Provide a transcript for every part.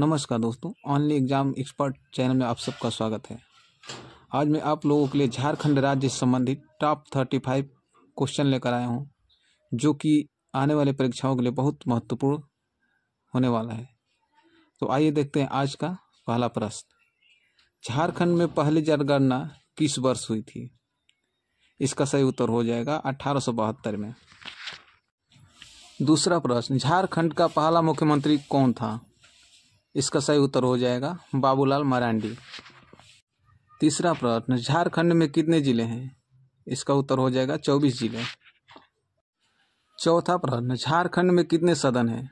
नमस्कार दोस्तों only exam expert channel में आप सबका स्वागत है आज मैं आप लोगों के लिए झारखंड राज्य से संबंधित टॉप थर्टी फाइव क्वेश्चन लेकर आया हूँ जो कि आने वाले परीक्षाओं के लिए बहुत महत्वपूर्ण होने वाला है तो आइए देखते हैं आज का पहला प्रश्न झारखंड में पहली जनगणना किस वर्ष हुई थी इसका सही उत्तर हो जाएगा अठारह में दूसरा प्रश्न झारखंड का पहला मुख्यमंत्री कौन था इसका सही उत्तर हो जाएगा बाबूलाल मरांडी तीसरा प्रश्न झारखंड में कितने जिले हैं इसका उत्तर हो जाएगा चौबीस जिले चौथा प्रश्न झारखंड में कितने सदन हैं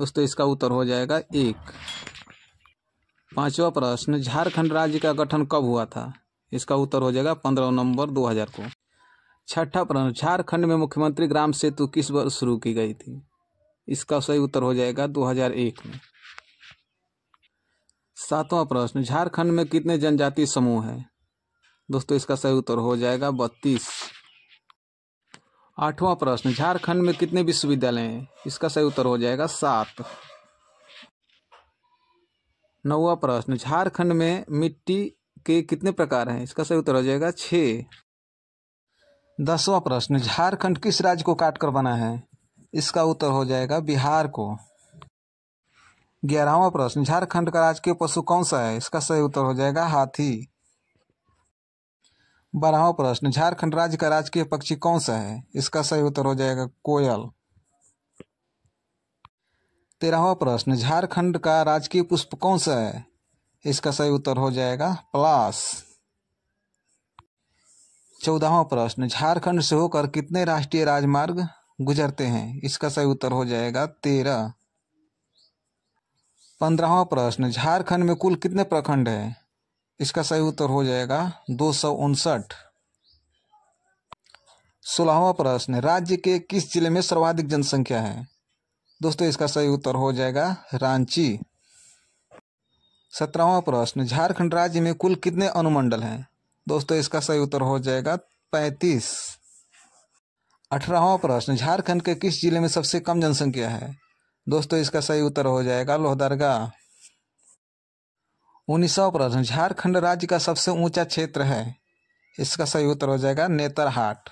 दोस्तों इसका उत्तर हो जाएगा एक पांचवा प्रश्न झारखंड राज्य का गठन कब हुआ था इसका उत्तर हो जाएगा पंद्रह नवंबर दो हजार को छठा प्रश्न झारखंड में मुख्यमंत्री ग्राम सेतु किस वर्ष शुरू की गई थी इसका सही उत्तर हो जाएगा दो हजार एक में सातवां प्रश्न झारखंड में कितने जनजाति समूह हैं दोस्तों इसका सही उत्तर हो जाएगा बत्तीस आठवां प्रश्न झारखंड में कितने विश्वविद्यालय हैं इसका सही उत्तर हो जाएगा सात नौवा प्रश्न झारखंड में मिट्टी के कितने प्रकार हैं इसका सही उत्तर हो जाएगा छ दसवां प्रश्न झारखंड किस राज्य को काटकर बना है इसका उत्तर हो जाएगा बिहार को ग्यारहवा प्रश्न झारखंड का राजकीय पशु कौन सा है इसका सही उत्तर हो जाएगा हाथी बारहवा प्रश्न झारखंड राज्य का राजकीय पक्षी कौन सा है इसका सही उत्तर हो जाएगा कोयल तेरहवा प्रश्न झारखंड का राजकीय पुष्प कौन सा है इसका सही उत्तर हो जाएगा प्लास चौदहवा प्रश्न झारखंड से होकर कितने राष्ट्रीय राजमार्ग गुजरते हैं इसका सही उत्तर हो जाएगा तेरह पंद्रहवा प्रश्न झारखंड में कुल कितने प्रखंड हैं इसका सही उत्तर हो जाएगा दो सौ उनसठ सोलहवा प्रश्न राज्य के किस जिले में सर्वाधिक जनसंख्या है दोस्तों इसका सही उत्तर हो जाएगा रांची सत्रहवा प्रश्न झारखंड राज्य में कुल कितने अनुमंडल हैं दोस्तों इसका सही उत्तर हो जाएगा पैंतीस अठारहवा प्रश्न झारखंड के किस जिले में सबसे कम जनसंख्या है दोस्तों इसका सही उत्तर हो जाएगा लोहदरगा उन्नीसवा प्रश्न झारखंड राज्य का सबसे ऊंचा क्षेत्र है इसका सही उत्तर हो जाएगा नेतरहाट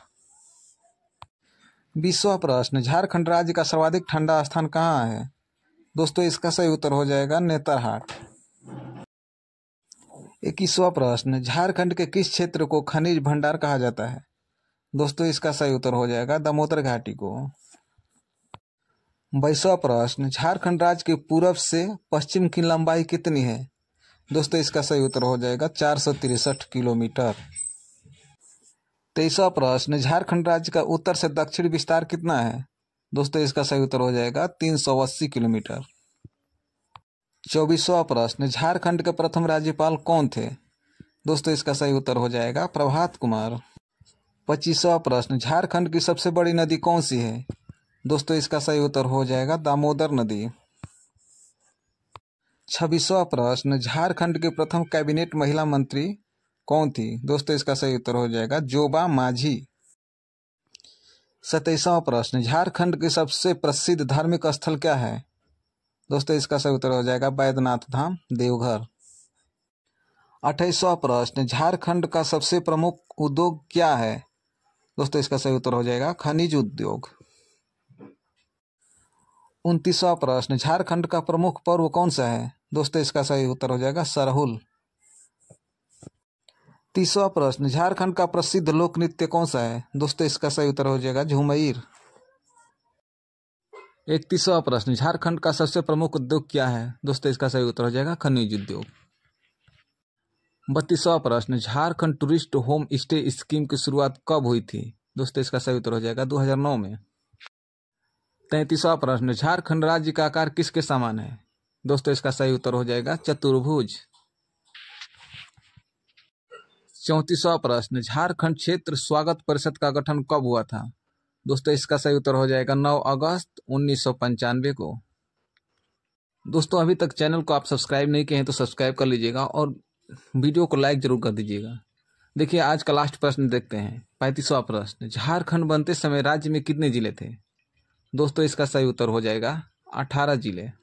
बीसवा प्रश्न झारखंड राज्य का सर्वाधिक ठंडा स्थान कहाँ है दोस्तों इसका सही उत्तर हो जाएगा नेतरहाट इक्कीसवा प्रश्न झारखंड के किस क्षेत्र को खनिज भंडार कहा जाता है दोस्तों इसका सही उत्तर हो जाएगा दामोदर घाटी को बाईसवा प्रश्न झारखंड राज्य के पूर्व से पश्चिम की लंबाई कितनी है दोस्तों इसका सही उत्तर हो जाएगा चार सौ तिरसठ किलोमीटर तेईसवा प्रश्न झारखंड राज्य का उत्तर से दक्षिण विस्तार कितना है दोस्तों इसका सही उत्तर हो जाएगा तीन सौ अस्सी किलोमीटर चौबीसवा प्रश्न झारखंड के प्रथम राज्यपाल कौन थे दोस्तों इसका सही उत्तर हो जाएगा प्रभात कुमार पच्चीसवा प्रश्न झारखंड की सबसे बड़ी नदी कौन सी है दोस्तों इसका सही उत्तर हो जाएगा दामोदर नदी छब्बीसवा प्रश्न झारखंड की प्रथम कैबिनेट महिला मंत्री कौन थी दोस्तों इसका सही उत्तर हो जाएगा जोबा माझी सत्ताईसवा प्रश्न झारखंड के सबसे प्रसिद्ध धार्मिक स्थल क्या है दोस्तों इसका सही उत्तर हो जाएगा बैद्यनाथ धाम देवघर अट्ठाईसवा प्रश्न झारखंड का सबसे प्रमुख उद्योग क्या है दोस्तों इसका सही उत्तर हो जाएगा खनिज उद्योग उनतीसवा प्रश्न झारखंड का प्रमुख पर्व कौन सा है दोस्तों इसका सही उत्तर हो जाएगा सरहुल तीसवा प्रश्न झारखंड का प्रसिद्ध लोक नृत्य कौन सा है दोस्तों इसका सही उत्तर हो जाएगा झुमईर इकतीसवा प्रश्न झारखंड का सबसे प्रमुख उद्योग क्या है दोस्तों इसका सही उत्तर हो जाएगा खनिज उद्योग बत्तीसवा प्रश्न Jharkhand tourist home stay scheme की शुरुआत कब हुई थी दोस्तों इसका सही उत्तर हो जाएगा 2009 में तैतीसवा प्रश्न झारखंड राज्य का आकार किसके समान है दोस्तों इसका सही उत्तर हो जाएगा चतुर्भुज चौंतीसवा प्रश्न झारखंड क्षेत्र स्वागत परिषद का गठन कब हुआ था दोस्तों इसका सही उत्तर हो जाएगा 9 अगस्त उन्नीस को दोस्तों अभी तक चैनल को आप सब्सक्राइब नहीं किए हैं तो सब्सक्राइब कर लीजिएगा और वीडियो को लाइक जरूर कर दीजिएगा देखिए आज का लास्ट प्रश्न देखते हैं पैंतीसवा प्रश्न झारखंड बनते समय राज्य में कितने जिले थे दोस्तों इसका सही उत्तर हो जाएगा अठारह जिले